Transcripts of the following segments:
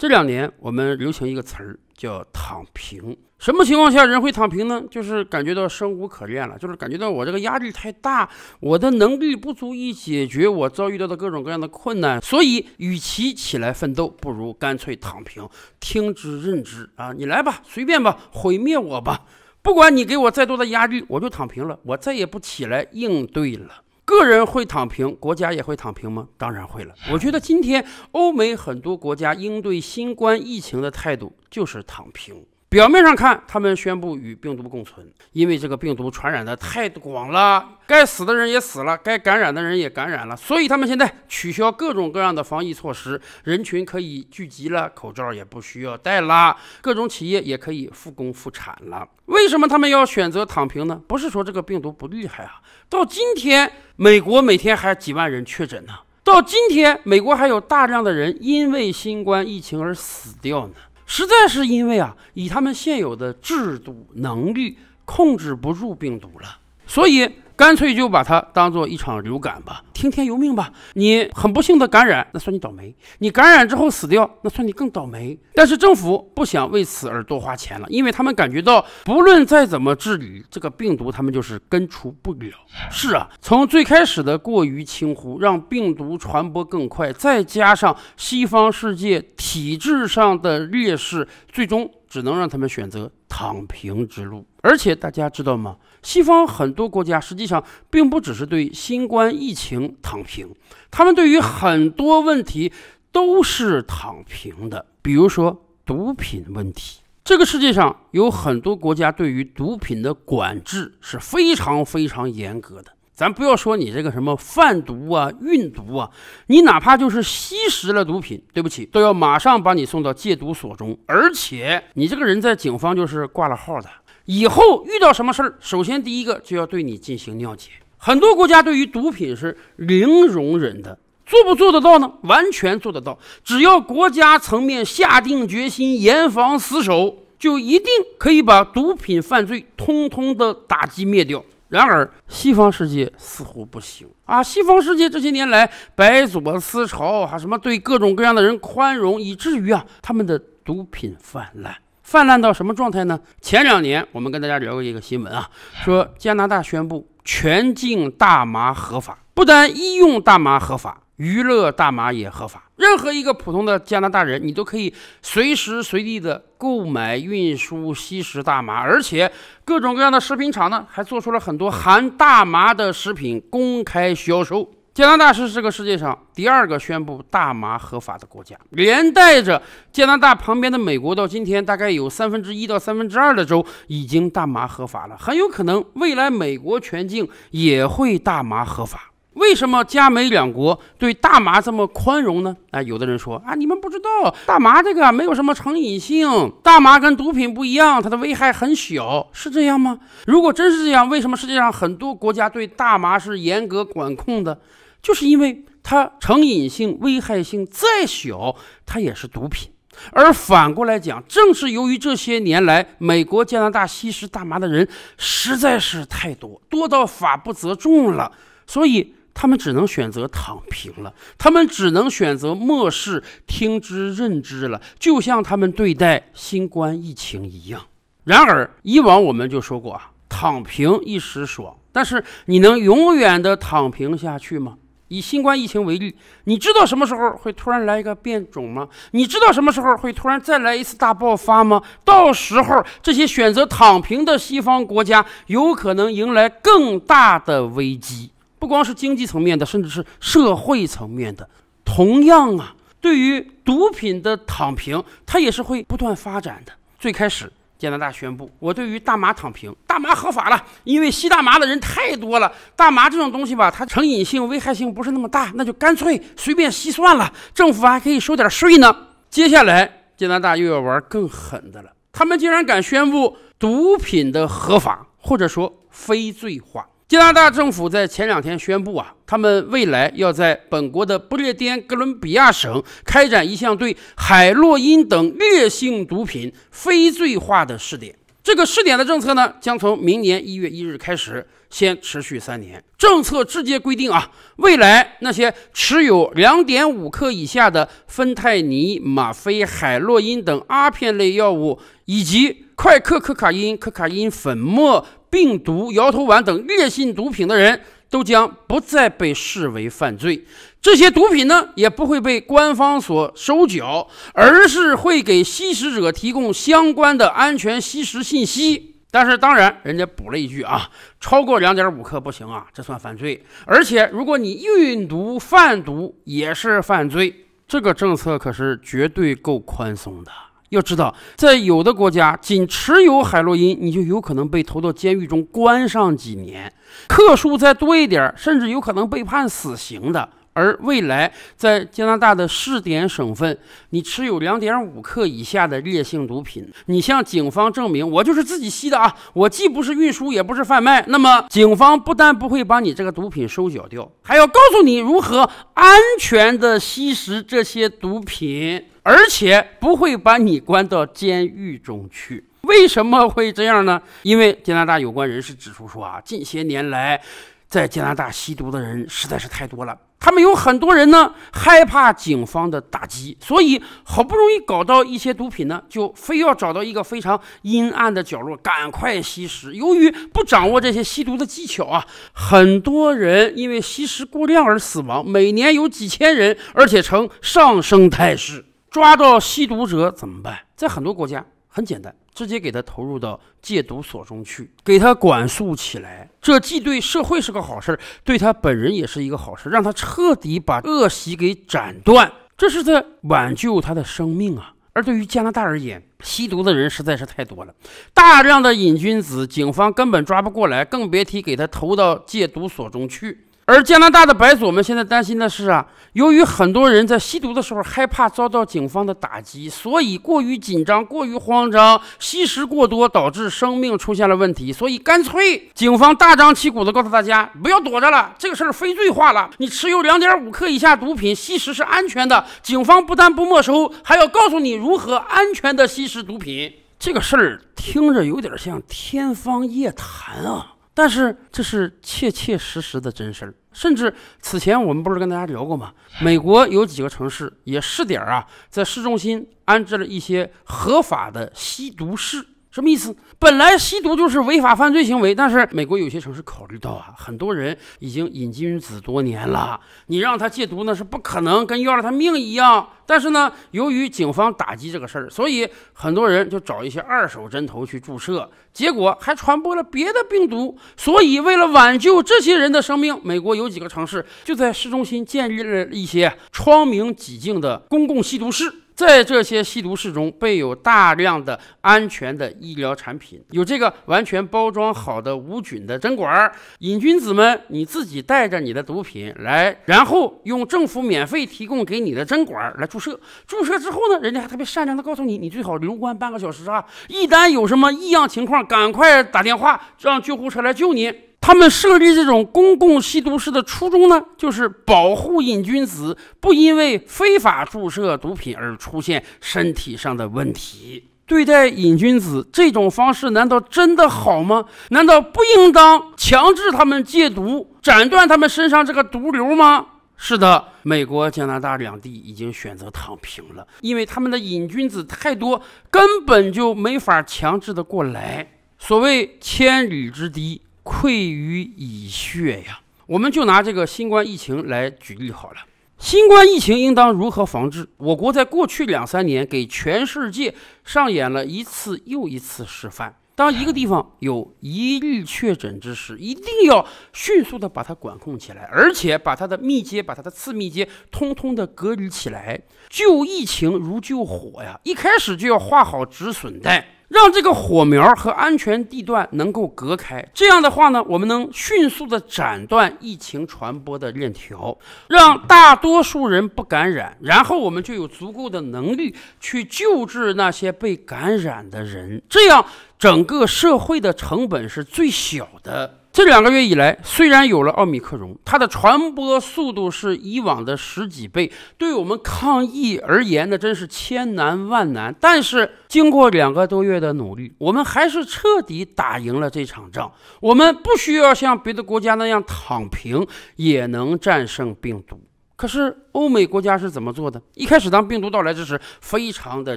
这两年，我们流行一个词儿叫“躺平”。什么情况下人会躺平呢？就是感觉到生无可恋了，就是感觉到我这个压力太大，我的能力不足以解决我遭遇到的各种各样的困难，所以与其起来奋斗，不如干脆躺平，听之任之啊！你来吧，随便吧，毁灭我吧！不管你给我再多的压力，我就躺平了，我再也不起来应对了。个人会躺平，国家也会躺平吗？当然会了。我觉得今天欧美很多国家应对新冠疫情的态度就是躺平。表面上看，他们宣布与病毒共存，因为这个病毒传染的太广了，该死的人也死了，该感染的人也感染了，所以他们现在取消各种各样的防疫措施，人群可以聚集了，口罩也不需要戴了，各种企业也可以复工复产了。为什么他们要选择躺平呢？不是说这个病毒不厉害啊，到今天。美国每天还几万人确诊呢，到今天，美国还有大量的人因为新冠疫情而死掉呢，实在是因为啊，以他们现有的制度能力控制不住病毒了，所以。干脆就把它当做一场流感吧，听天由命吧。你很不幸的感染，那算你倒霉；你感染之后死掉，那算你更倒霉。但是政府不想为此而多花钱了，因为他们感觉到，不论再怎么治理，这个病毒他们就是根除不了。是啊，从最开始的过于轻忽，让病毒传播更快，再加上西方世界体制上的劣势，最终只能让他们选择。躺平之路，而且大家知道吗？西方很多国家实际上并不只是对新冠疫情躺平，他们对于很多问题都是躺平的。比如说毒品问题，这个世界上有很多国家对于毒品的管制是非常非常严格的。咱不要说你这个什么贩毒啊、运毒啊，你哪怕就是吸食了毒品，对不起，都要马上把你送到戒毒所中，而且你这个人在警方就是挂了号的，以后遇到什么事儿，首先第一个就要对你进行尿检。很多国家对于毒品是零容忍的，做不做得到呢？完全做得到，只要国家层面下定决心，严防死守，就一定可以把毒品犯罪通通的打击灭掉。然而，西方世界似乎不行啊！西方世界这些年来白左思潮，还什么对各种各样的人宽容，以至于啊，他们的毒品泛滥，泛滥到什么状态呢？前两年我们跟大家聊过一个新闻啊，说加拿大宣布全境大麻合法，不但医用大麻合法，娱乐大麻也合法。任何一个普通的加拿大人，你都可以随时随地的购买、运输、吸食大麻，而且各种各样的食品厂呢，还做出了很多含大麻的食品公开销售。加拿大是这个世界上第二个宣布大麻合法的国家，连带着加拿大旁边的美国，到今天大概有三分之一到三分之二的州已经大麻合法了，很有可能未来美国全境也会大麻合法。为什么加美两国对大麻这么宽容呢？哎，有的人说啊，你们不知道大麻这个没有什么成瘾性，大麻跟毒品不一样，它的危害很小，是这样吗？如果真是这样，为什么世界上很多国家对大麻是严格管控的？就是因为它成瘾性、危害性再小，它也是毒品。而反过来讲，正是由于这些年来，美国、加拿大吸食大麻的人实在是太多，多到法不责众了，所以。他们只能选择躺平了，他们只能选择漠视、听之任之了，就像他们对待新冠疫情一样。然而，以往我们就说过啊，躺平一时爽，但是你能永远的躺平下去吗？以新冠疫情为例，你知道什么时候会突然来一个变种吗？你知道什么时候会突然再来一次大爆发吗？到时候，这些选择躺平的西方国家有可能迎来更大的危机。不光是经济层面的，甚至是社会层面的。同样啊，对于毒品的躺平，它也是会不断发展的。最开始，加拿大宣布我对于大麻躺平，大麻合法了，因为吸大麻的人太多了。大麻这种东西吧，它成瘾性、危害性不是那么大，那就干脆随便吸算了。政府还可以收点税呢。接下来，加拿大又要玩更狠的了。他们竟然敢宣布毒品的合法，或者说非罪化。加拿大政府在前两天宣布啊，他们未来要在本国的不列颠哥伦比亚省开展一项对海洛因等烈性毒品非罪化的试点。这个试点的政策呢，将从明年一月一日开始，先持续三年。政策直接规定啊，未来那些持有两点五克以下的芬太尼、吗啡、海洛因等阿片类药物，以及快克、可卡因、可卡因粉末。病毒、摇头丸等烈性毒品的人都将不再被视为犯罪，这些毒品呢也不会被官方所收缴，而是会给吸食者提供相关的安全吸食信息。但是，当然，人家补了一句啊，超过两点五克不行啊，这算犯罪。而且，如果你运毒、贩毒也是犯罪。这个政策可是绝对够宽松的。要知道，在有的国家，仅持有海洛因，你就有可能被投到监狱中关上几年；克数再多一点，甚至有可能被判死刑的。而未来在加拿大的试点省份，你持有两点五克以下的烈性毒品，你向警方证明我就是自己吸的啊，我既不是运输，也不是贩卖。那么，警方不但不会把你这个毒品收缴掉，还要告诉你如何安全的吸食这些毒品，而且不会把你关到监狱中去。为什么会这样呢？因为加拿大有关人士指出说啊，近些年来，在加拿大吸毒的人实在是太多了。他们有很多人呢，害怕警方的打击，所以好不容易搞到一些毒品呢，就非要找到一个非常阴暗的角落，赶快吸食。由于不掌握这些吸毒的技巧啊，很多人因为吸食过量而死亡，每年有几千人，而且呈上升态势。抓到吸毒者怎么办？在很多国家很简单。直接给他投入到戒毒所中去，给他管束起来。这既对社会是个好事儿，对他本人也是一个好事儿，让他彻底把恶习给斩断。这是在挽救他的生命啊！而对于加拿大而言，吸毒的人实在是太多了，大量的瘾君子，警方根本抓不过来，更别提给他投到戒毒所中去。而加拿大的白左们现在担心的是啊，由于很多人在吸毒的时候害怕遭到警方的打击，所以过于紧张、过于慌张，吸食过多导致生命出现了问题，所以干脆警方大张旗鼓地告诉大家，不要躲着了，这个事儿非罪化了。你持有两点五克以下毒品吸食是安全的，警方不但不没收，还要告诉你如何安全地吸食毒品。这个事儿听着有点像天方夜谭啊。但是这是切切实实的真事儿，甚至此前我们不是跟大家聊过吗？美国有几个城市也试点啊，在市中心安置了一些合法的吸毒室。什么意思？本来吸毒就是违法犯罪行为，但是美国有些城市考虑到啊，很多人已经瘾君子多年了，你让他戒毒呢是不可能，跟要了他命一样。但是呢，由于警方打击这个事儿，所以很多人就找一些二手针头去注射，结果还传播了别的病毒。所以为了挽救这些人的生命，美国有几个城市就在市中心建立了一些窗明几净的公共吸毒室。在这些吸毒室中备有大量的安全的医疗产品，有这个完全包装好的无菌的针管儿。瘾君子们，你自己带着你的毒品来，然后用政府免费提供给你的针管儿来注射。注射之后呢，人家还特别善良地告诉你，你最好留观半个小时啊！一旦有什么异样情况，赶快打电话让救护车来救你。他们设立这种公共吸毒室的初衷呢，就是保护瘾君子不因为非法注射毒品而出现身体上的问题。对待瘾君子这种方式，难道真的好吗？难道不应当强制他们戒毒，斩断他们身上这个毒瘤吗？是的，美国、加拿大两地已经选择躺平了，因为他们的瘾君子太多，根本就没法强制的过来。所谓“千里之堤”。溃于蚁穴呀！我们就拿这个新冠疫情来举例好了。新冠疫情应当如何防治？我国在过去两三年给全世界上演了一次又一次示范。当一个地方有一例确诊之时，一定要迅速的把它管控起来，而且把它的密接、把它的次密接通通的隔离起来。救疫情如救火呀！一开始就要画好止损带。让这个火苗和安全地段能够隔开，这样的话呢，我们能迅速的斩断疫情传播的链条，让大多数人不感染，然后我们就有足够的能力去救治那些被感染的人，这样整个社会的成本是最小的。这两个月以来，虽然有了奥密克戎，它的传播速度是以往的十几倍，对我们抗疫而言，那真是千难万难。但是，经过两个多月的努力，我们还是彻底打赢了这场仗。我们不需要像别的国家那样躺平，也能战胜病毒。可是，欧美国家是怎么做的？一开始，当病毒到来之时，非常的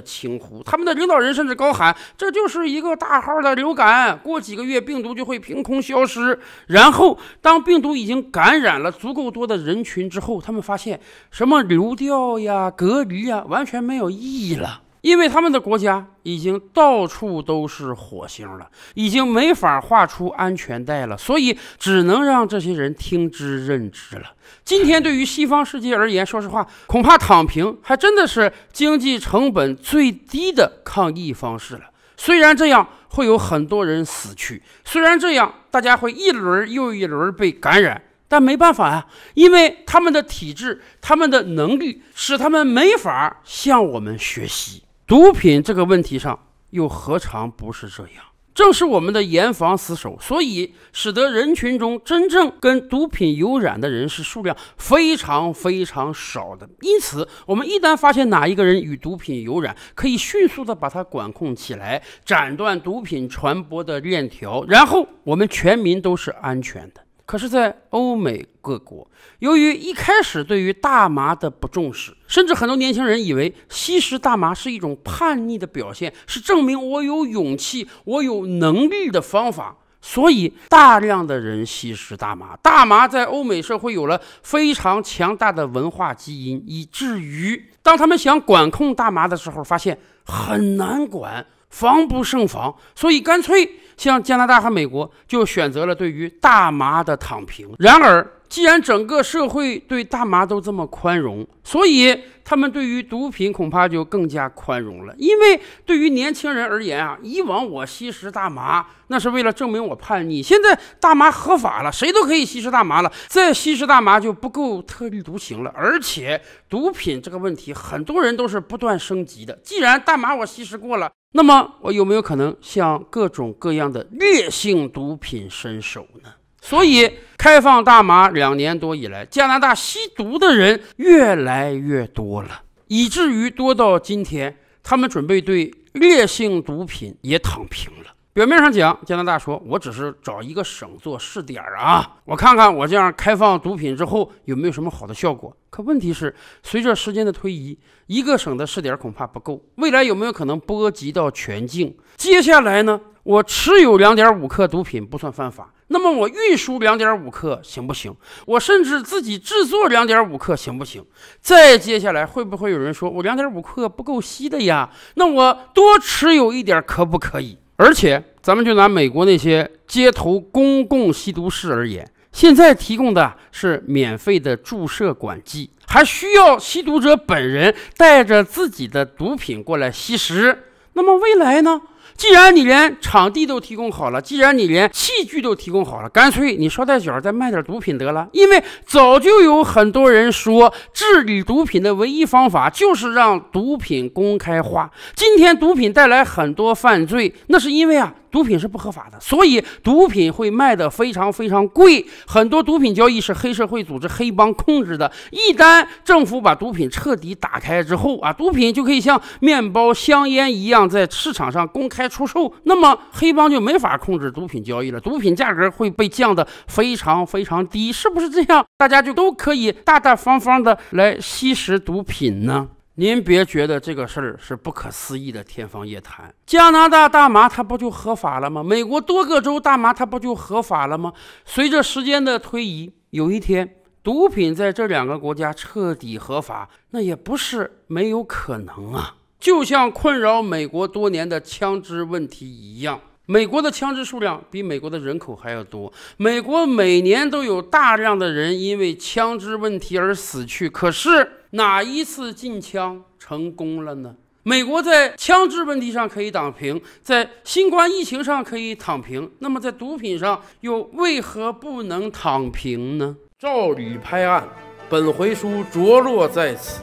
轻忽，他们的领导人甚至高喊：“这就是一个大号的流感，过几个月病毒就会凭空消失。”然后，当病毒已经感染了足够多的人群之后，他们发现什么流调呀、隔离呀，完全没有意义了。因为他们的国家已经到处都是火星了，已经没法画出安全带了，所以只能让这些人听之任之了。今天对于西方世界而言，说实话，恐怕躺平还真的是经济成本最低的抗疫方式了。虽然这样会有很多人死去，虽然这样大家会一轮又一轮被感染，但没办法啊，因为他们的体质、他们的能力使他们没法向我们学习。毒品这个问题上，又何尝不是这样？正是我们的严防死守，所以使得人群中真正跟毒品有染的人是数量非常非常少的。因此，我们一旦发现哪一个人与毒品有染，可以迅速的把它管控起来，斩断毒品传播的链条，然后我们全民都是安全的。可是，在欧美各国，由于一开始对于大麻的不重视，甚至很多年轻人以为吸食大麻是一种叛逆的表现，是证明我有勇气、我有能力的方法，所以大量的人吸食大麻。大麻在欧美社会有了非常强大的文化基因，以至于当他们想管控大麻的时候，发现很难管，防不胜防，所以干脆。像加拿大和美国就选择了对于大麻的躺平。然而，既然整个社会对大麻都这么宽容，所以他们对于毒品恐怕就更加宽容了。因为对于年轻人而言啊，以往我吸食大麻，那是为了证明我叛逆。现在大麻合法了，谁都可以吸食大麻了，再吸食大麻就不够特立独行了。而且，毒品这个问题，很多人都是不断升级的。既然大麻我吸食过了。那么我有没有可能向各种各样的烈性毒品伸手呢？所以开放大麻两年多以来，加拿大吸毒的人越来越多了，以至于多到今天，他们准备对烈性毒品也躺平了。表面上讲，加拿大说我只是找一个省做试点啊，我看看我这样开放毒品之后有没有什么好的效果。可问题是，随着时间的推移，一个省的试点恐怕不够，未来有没有可能波及到全境？接下来呢？我持有两点五克毒品不算犯法，那么我运输两点五克行不行？我甚至自己制作两点五克行不行？再接下来会不会有人说我两点五克不够吸的呀？那我多持有一点可不可以？而且，咱们就拿美国那些街头公共吸毒室而言，现在提供的是免费的注射管剂，还需要吸毒者本人带着自己的毒品过来吸食。那么未来呢？既然你连场地都提供好了，既然你连器具都提供好了，干脆你捎带脚再卖点毒品得了。因为早就有很多人说，治理毒品的唯一方法就是让毒品公开化。今天毒品带来很多犯罪，那是因为啊。毒品是不合法的，所以毒品会卖得非常非常贵。很多毒品交易是黑社会组织、黑帮控制的。一旦政府把毒品彻底打开之后啊，毒品就可以像面包、香烟一样在市场上公开出售，那么黑帮就没法控制毒品交易了。毒品价格会被降得非常非常低，是不是这样？大家就都可以大大方方的来吸食毒品呢？您别觉得这个事儿是不可思议的天方夜谭，加拿大大麻它不就合法了吗？美国多个州大麻它不就合法了吗？随着时间的推移，有一天毒品在这两个国家彻底合法，那也不是没有可能啊，就像困扰美国多年的枪支问题一样。美国的枪支数量比美国的人口还要多，美国每年都有大量的人因为枪支问题而死去。可是哪一次禁枪成功了呢？美国在枪支问题上可以躺平，在新冠疫情上可以躺平，那么在毒品上又为何不能躺平呢？照理拍案，本回书着落在此。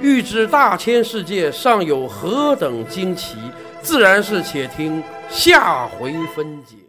欲知大千世界尚有何等惊奇？自然是，且听下回分解。